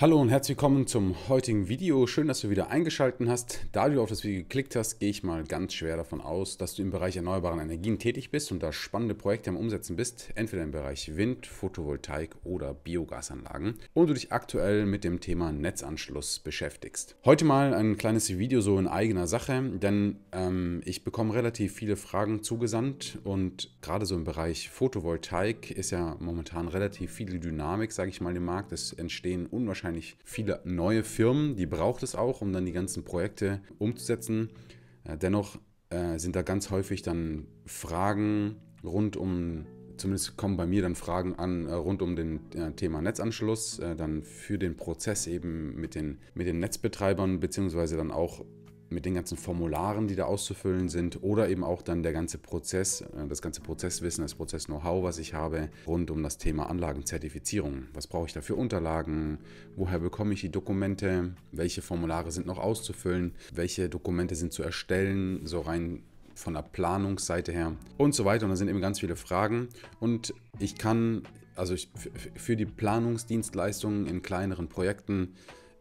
Hallo und herzlich willkommen zum heutigen Video. Schön, dass du wieder eingeschaltet hast. Da du auf das Video geklickt hast, gehe ich mal ganz schwer davon aus, dass du im Bereich erneuerbaren Energien tätig bist und da spannende Projekte am Umsetzen bist, entweder im Bereich Wind, Photovoltaik oder Biogasanlagen und du dich aktuell mit dem Thema Netzanschluss beschäftigst. Heute mal ein kleines Video so in eigener Sache, denn ähm, ich bekomme relativ viele Fragen zugesandt und gerade so im Bereich Photovoltaik ist ja momentan relativ viel Dynamik, sage ich mal, im Markt. Es entstehen unwahrscheinlich wahrscheinlich viele neue Firmen, die braucht es auch, um dann die ganzen Projekte umzusetzen. Äh, dennoch äh, sind da ganz häufig dann Fragen rund um zumindest kommen bei mir dann Fragen an äh, rund um den Thema Netzanschluss, dann für den Prozess eben mit den, mit den Netzbetreibern, beziehungsweise dann auch mit den ganzen Formularen, die da auszufüllen sind oder eben auch dann der ganze Prozess, äh, das ganze Prozesswissen, das Prozess-Know-how, was ich habe rund um das Thema Anlagenzertifizierung. Was brauche ich da für Unterlagen? Woher bekomme ich die Dokumente? Welche Formulare sind noch auszufüllen? Welche Dokumente sind zu erstellen? So rein von der Planungsseite her und so weiter. Und da sind eben ganz viele Fragen. Und ich kann, also ich, für die Planungsdienstleistungen in kleineren Projekten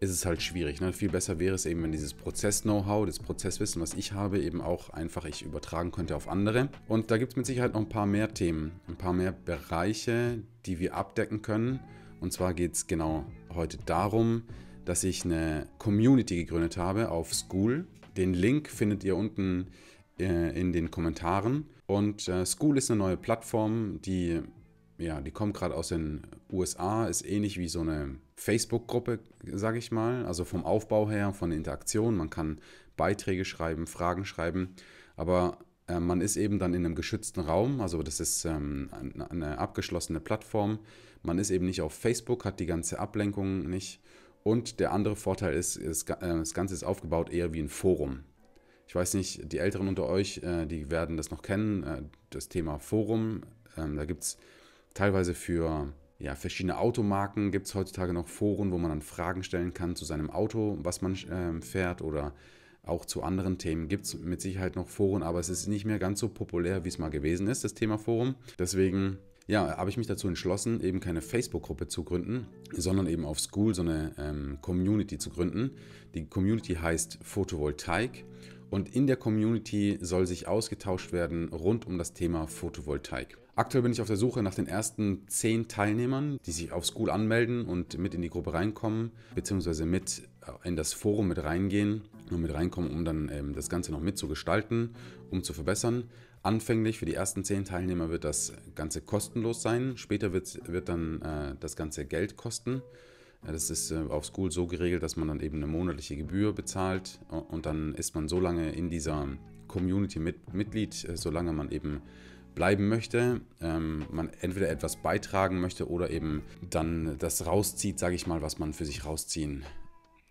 ist es halt schwierig. Ne? Viel besser wäre es eben, wenn dieses Prozess-Know-how, das Prozesswissen, was ich habe, eben auch einfach ich übertragen könnte auf andere. Und da gibt es mit Sicherheit noch ein paar mehr Themen, ein paar mehr Bereiche, die wir abdecken können. Und zwar geht es genau heute darum, dass ich eine Community gegründet habe auf School. Den Link findet ihr unten äh, in den Kommentaren. Und äh, School ist eine neue Plattform, die ja, die kommt gerade aus den USA, ist ähnlich wie so eine Facebook-Gruppe, sage ich mal. Also vom Aufbau her, von Interaktion. Man kann Beiträge schreiben, Fragen schreiben, aber äh, man ist eben dann in einem geschützten Raum. Also das ist ähm, eine, eine abgeschlossene Plattform. Man ist eben nicht auf Facebook, hat die ganze Ablenkung nicht. Und der andere Vorteil ist, ist äh, das Ganze ist aufgebaut eher wie ein Forum. Ich weiß nicht, die Älteren unter euch, äh, die werden das noch kennen, äh, das Thema Forum. Ähm, da gibt es Teilweise für ja, verschiedene Automarken gibt es heutzutage noch Foren, wo man dann Fragen stellen kann zu seinem Auto, was man äh, fährt oder auch zu anderen Themen gibt es mit Sicherheit noch Foren, aber es ist nicht mehr ganz so populär, wie es mal gewesen ist, das Thema Forum. Deswegen ja, habe ich mich dazu entschlossen, eben keine Facebook-Gruppe zu gründen, sondern eben auf School so eine ähm, Community zu gründen. Die Community heißt Photovoltaik und in der Community soll sich ausgetauscht werden rund um das Thema Photovoltaik. Aktuell bin ich auf der Suche nach den ersten zehn Teilnehmern, die sich auf School anmelden und mit in die Gruppe reinkommen, beziehungsweise mit äh, in das Forum mit reingehen und mit reinkommen, um dann ähm, das Ganze noch mitzugestalten, um zu verbessern. Anfänglich für die ersten zehn Teilnehmer wird das Ganze kostenlos sein. Später wird, wird dann äh, das Ganze Geld kosten. Äh, das ist äh, auf School so geregelt, dass man dann eben eine monatliche Gebühr bezahlt und dann ist man so lange in dieser Community mit, Mitglied, solange man eben bleiben möchte, ähm, man entweder etwas beitragen möchte oder eben dann das rauszieht, sage ich mal, was man für sich rausziehen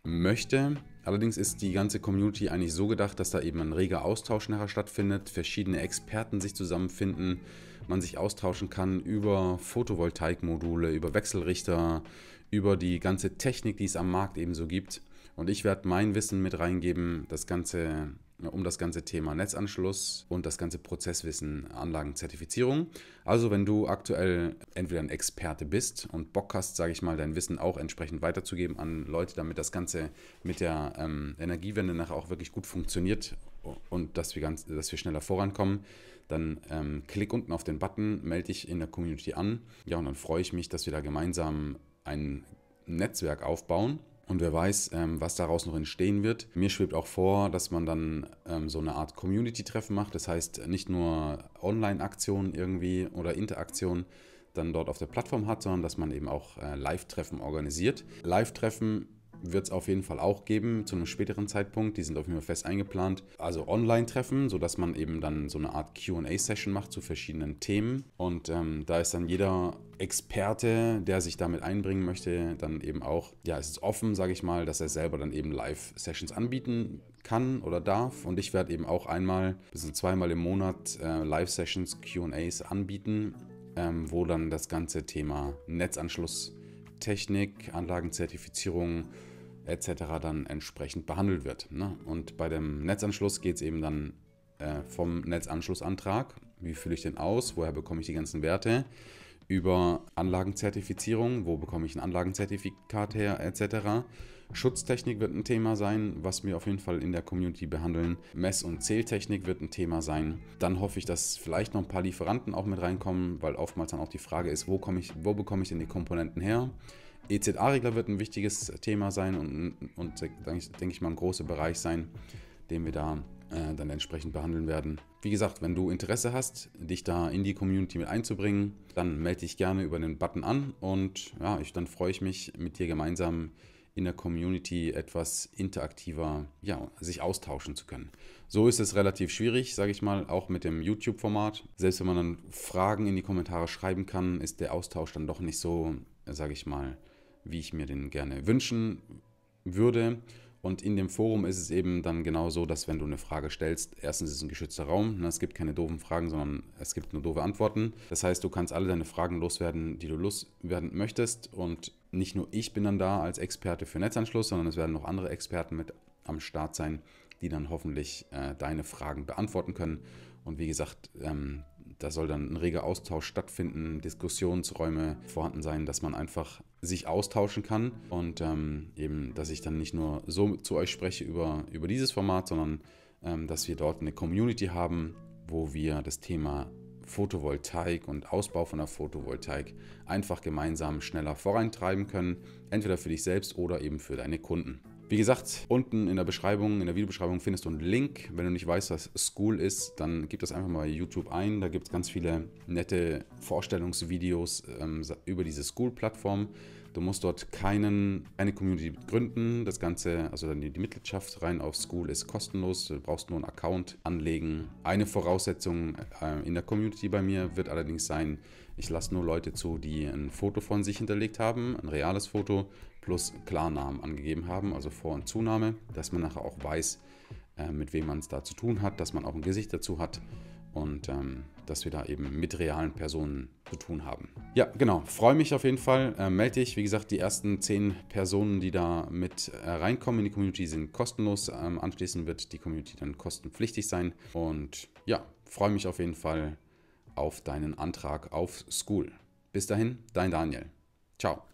möchte. Allerdings ist die ganze Community eigentlich so gedacht, dass da eben ein reger Austausch nachher stattfindet, verschiedene Experten sich zusammenfinden, man sich austauschen kann über Photovoltaikmodule, über Wechselrichter, über die ganze Technik, die es am Markt eben so gibt. Und ich werde mein Wissen mit reingeben, das Ganze Ne, um das ganze Thema Netzanschluss und das ganze Prozesswissen Anlagenzertifizierung. Also wenn du aktuell entweder ein Experte bist und Bock hast, sage ich mal, dein Wissen auch entsprechend weiterzugeben an Leute, damit das Ganze mit der ähm, Energiewende nachher auch wirklich gut funktioniert und dass wir, ganz, dass wir schneller vorankommen, dann ähm, klick unten auf den Button, melde dich in der Community an. Ja, und dann freue ich mich, dass wir da gemeinsam ein Netzwerk aufbauen und wer weiß, ähm, was daraus noch entstehen wird. Mir schwebt auch vor, dass man dann ähm, so eine Art Community-Treffen macht. Das heißt, nicht nur Online-Aktionen irgendwie oder Interaktionen dann dort auf der Plattform hat, sondern dass man eben auch äh, Live-Treffen organisiert. Live-Treffen wird es auf jeden Fall auch geben, zu einem späteren Zeitpunkt. Die sind auf jeden Fall fest eingeplant. Also Online-Treffen, sodass man eben dann so eine Art QA-Session macht zu verschiedenen Themen. Und ähm, da ist dann jeder Experte, der sich damit einbringen möchte, dann eben auch, ja, es ist offen, sage ich mal, dass er selber dann eben Live-Sessions anbieten kann oder darf. Und ich werde eben auch einmal bis zweimal im Monat äh, Live-Sessions, QAs anbieten, ähm, wo dann das ganze Thema Netzanschluss, Technik, Anlagenzertifizierung, etc. dann entsprechend behandelt wird. Ne? Und bei dem Netzanschluss geht es eben dann äh, vom Netzanschlussantrag, wie fülle ich den aus, woher bekomme ich die ganzen Werte, über Anlagenzertifizierung, wo bekomme ich ein Anlagenzertifikat her, etc. Schutztechnik wird ein Thema sein, was wir auf jeden Fall in der Community behandeln. Mess- und Zähltechnik wird ein Thema sein. Dann hoffe ich, dass vielleicht noch ein paar Lieferanten auch mit reinkommen, weil oftmals dann auch die Frage ist, wo, komme ich, wo bekomme ich denn die Komponenten her? EZA-Regler wird ein wichtiges Thema sein und, und denke ich mal, ein großer Bereich sein, den wir da äh, dann entsprechend behandeln werden. Wie gesagt, wenn du Interesse hast, dich da in die Community mit einzubringen, dann melde dich gerne über den Button an und ja, ich, dann freue ich mich, mit dir gemeinsam in der Community etwas interaktiver, ja, sich austauschen zu können. So ist es relativ schwierig, sage ich mal, auch mit dem YouTube-Format. Selbst wenn man dann Fragen in die Kommentare schreiben kann, ist der Austausch dann doch nicht so, sage ich mal, wie ich mir den gerne wünschen würde. Und in dem Forum ist es eben dann genau so, dass wenn du eine Frage stellst, erstens ist es ein geschützter Raum, ne, es gibt keine doofen Fragen, sondern es gibt nur doofe Antworten. Das heißt, du kannst alle deine Fragen loswerden, die du loswerden möchtest. Und nicht nur ich bin dann da als Experte für Netzanschluss, sondern es werden noch andere Experten mit am Start sein, die dann hoffentlich äh, deine Fragen beantworten können. Und wie gesagt, ähm, da soll dann ein reger Austausch stattfinden, Diskussionsräume vorhanden sein, dass man einfach sich austauschen kann und ähm, eben, dass ich dann nicht nur so zu euch spreche über, über dieses Format, sondern ähm, dass wir dort eine Community haben, wo wir das Thema Photovoltaik und Ausbau von der Photovoltaik einfach gemeinsam schneller vorantreiben können, entweder für dich selbst oder eben für deine Kunden. Wie gesagt, unten in der Beschreibung, in der Videobeschreibung findest du einen Link. Wenn du nicht weißt, was School ist, dann gib das einfach mal YouTube ein. Da gibt es ganz viele nette Vorstellungsvideos ähm, über diese School-Plattform. Du musst dort keinen, eine Community gründen. Das Ganze, also dann die Mitgliedschaft rein auf School ist kostenlos. Du brauchst nur einen Account anlegen. Eine Voraussetzung äh, in der Community bei mir wird allerdings sein, ich lasse nur Leute zu, die ein Foto von sich hinterlegt haben, ein reales Foto plus Klarnamen angegeben haben, also Vor- und Zunahme, dass man nachher auch weiß, äh, mit wem man es da zu tun hat, dass man auch ein Gesicht dazu hat und ähm, dass wir da eben mit realen Personen zu tun haben. Ja, genau. Freue mich auf jeden Fall. Äh, melde dich. Wie gesagt, die ersten zehn Personen, die da mit äh, reinkommen in die Community, sind kostenlos. Ähm, anschließend wird die Community dann kostenpflichtig sein. Und ja, freue mich auf jeden Fall auf deinen Antrag auf School. Bis dahin, dein Daniel. Ciao.